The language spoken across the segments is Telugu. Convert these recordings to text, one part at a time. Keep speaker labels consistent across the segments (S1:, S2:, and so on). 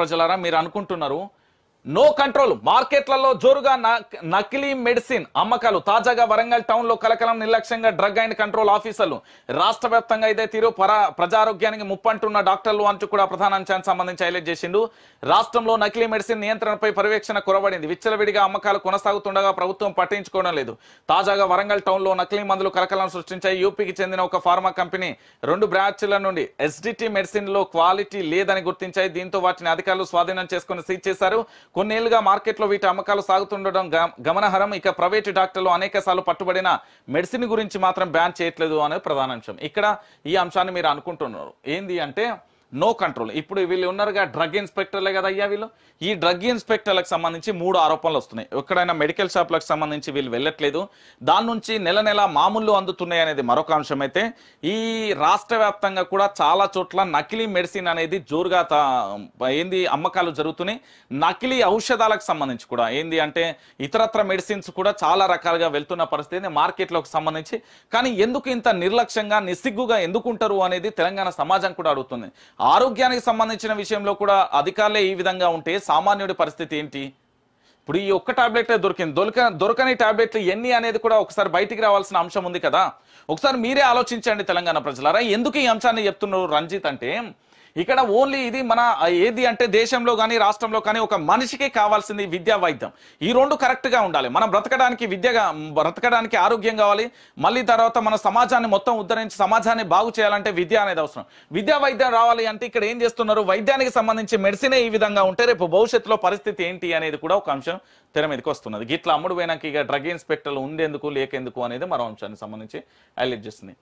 S1: ప్రజలారా మీరు అనుకుంటున్నారు నో కంట్రోల్ మార్కెట్లలో జోరుగా నకిలీ మెడిసిన్ అమ్మకాలు తాజాగా వరంగల్ టౌన్ లో కలకలం నిర్లక్ష్యంగా డ్రగ్ అండ్ కంట్రోల్ ఆఫీసర్లు రాష్ట్ర వ్యాప్తంగా అయితే తీరు ప్రజారోగ్యానికి ముప్పంటున్న డాక్టర్లు అంటూ కూడా ప్రధాన అంశానికి సంబంధించి హైలైట్ చేసిండు రాష్ట్రంలో నకిలీ మెడిసిన్ నియంత్రణపై పర్యవేక్షణ కురబడింది విచ్చలవిడిగా అమ్మకాలు కొనసాగుతుండగా ప్రభుత్వం పట్టించుకోవడం లేదు తాజాగా వరంగల్ టౌన్ లో నకిలీ మందులు కలకలం సృష్టించాయి యూపీకి చెందిన ఒక ఫార్మా కంపెనీ రెండు బ్రాంచ్ల నుండి ఎస్డిటి మెడిసిన్ లో క్వాలిటీ లేదని గుర్తించాయి దీంతో వాటిని అధికారులు స్వాధీనం చేసుకుని సీజ్ చేశారు కొన్నేళ్లుగా మార్కెట్లో వీటి అమ్మకాలు సాగుతుండడం గమనహరం ఇక ప్రైవేటు డాక్టర్లు అనేక పట్టుబడిన మెడిసిన్ గురించి మాత్రం బ్యాన్ చేయట్లేదు అనే ప్రధాన అంశం ఇక్కడ ఈ అంశాన్ని మీరు అనుకుంటున్నారు ఏంది అంటే నో కంట్రోల్ ఇప్పుడు వీళ్ళు ఉన్నారుగా డ్రగ్ ఇన్స్పెక్టర్లే కదా అయ్యా వీళ్ళు ఈ డ్రగ్ ఇన్స్పెక్టర్లకు సంబంధించి మూడు ఆరోపణలు వస్తున్నాయి ఎక్కడైనా మెడికల్ షాప్లకు సంబంధించి వీళ్ళు వెళ్ళట్లేదు దాని నుంచి నెల నెల మామూలు అందుతున్నాయి అనేది మరొక అంశం అయితే ఈ రాష్ట్ర కూడా చాలా చోట్ల నకిలీ మెడిసిన్ అనేది జోరుగా ఏంది అమ్మకాలు జరుగుతున్నాయి నకిలీ ఔషధాలకు సంబంధించి కూడా ఏంది అంటే ఇతరత్ర మెడిసిన్స్ కూడా చాలా రకాలుగా వెళ్తున్న పరిస్థితి మార్కెట్లోకి సంబంధించి కానీ ఎందుకు ఇంత నిర్లక్ష్యంగా నిస్సిగ్గుగా ఎందుకుంటారు అనేది తెలంగాణ సమాజం కూడా అడుగుతుంది ఆరోగ్యానికి సంబంధించిన విషయంలో కూడా అధికారులే ఈ విధంగా ఉంటే సామాన్యుడి పరిస్థితి ఏంటి ఇప్పుడు ఈ ఒక్క టాబ్లెటే దొరికింది దొరక దొరకని టాబ్లెట్లు ఎన్ని అనేది కూడా ఒకసారి బయటికి రావాల్సిన అంశం ఉంది కదా ఒకసారి మీరే ఆలోచించండి తెలంగాణ ప్రజలారా ఎందుకు ఈ అంశాన్ని చెప్తున్నారు రంజిత్ అంటే ఇక్కడ ఓన్లీ ఇది మన ఏది అంటే దేశంలో కానీ రాష్ట్రంలో కానీ ఒక మనిషికి కావాల్సింది విద్యా వైద్యం ఈ రెండు కరెక్ట్గా ఉండాలి మనం బ్రతకడానికి విద్యగా బ్రతకడానికి ఆరోగ్యం కావాలి మళ్ళీ తర్వాత మన సమాజాన్ని మొత్తం ఉద్ధరించి సమాజాన్ని బాగు చేయాలంటే విద్య అనేది అవసరం విద్యా వైద్యం రావాలి అంటే ఇక్కడ ఏం చేస్తున్నారు వైద్యానికి సంబంధించి మెడిసినే ఈ విధంగా ఉంటే రేపు భవిష్యత్తులో పరిస్థితి ఏంటి అనేది కూడా ఒక అంశం తెర మీదకి వస్తున్నది గిట్ల అమ్ముడు పోయినాక ఇక డ్రగ్ ఇన్స్పెక్టర్లు ఉండేందుకు లేకెందుకు అనేది మరో అంశానికి సంబంధించి హైలైట్ చేస్తుంది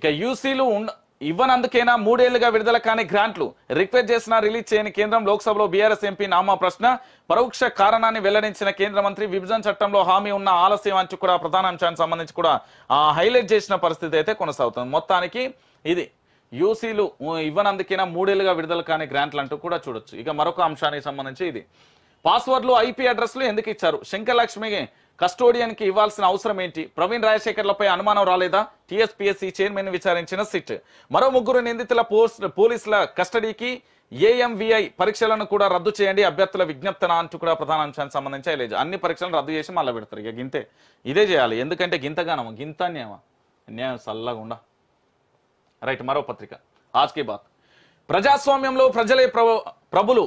S1: ఇక యూసీలు ఉండ ఇవ్వనందుకేనా మూడేళ్లుగా విడుదల కాని గ్రాంట్లు రిక్వెస్ట్ చేసినా రిలీజ్ చేయని కేంద్రం లోక్సభలో బీఆర్ఎస్ ఎంపీ నామా ప్రశ్న పరోక్ష కారణాన్ని వెల్లడించిన కేంద్ర మంత్రి విభజన చట్టంలో హామీ ఉన్న ఆలస్యం అంచు కూడా ప్రధాన అంశానికి సంబంధించి కూడా హైలైట్ చేసిన పరిస్థితి అయితే కొనసాగుతుంది మొత్తానికి ఇది యూసీలు ఇవ్వనందుకైనా మూడేళ్లుగా విడుదల కాని గ్రాంట్లు అంటూ కూడా చూడొచ్చు ఇక మరొక అంశానికి సంబంధించి ఇది పాస్వర్డ్లు ఐపీ అడ్రస్లు ఎందుకు ఇచ్చారు శంకరలక్ష్మికి కస్టోడియన్కి ఇవ్వాల్సిన అవసరం ఏంటి ప్రవీణ్ రాజశేఖర్లపై అనుమానం రాలేదా టీఎస్పీఎస్సీ చైర్మన్ విచారించిన సిట్ మరో ముగ్గురు నిందితుల పోలీసుల కస్టడీకి ఏఎంవిఐ పరీక్షలను కూడా రద్దు చేయండి అభ్యర్థుల విజ్ఞప్తన అంటూ కూడా ప్రధాన అంశానికి సంబంధించి లేదు అన్ని పరీక్షలను రద్దు చేసి మళ్ళీ పెడతారు ఇక గింతే ఇదే చేయాలి ఎందుకంటే గింతగానము గింత న్యాయమా న్యాయం సల్లగుండా రైట్ మరో పత్రిక ఆజ్కీ బాత్ ప్రజాస్వామ్యంలో ప్రజలే ప్రభులు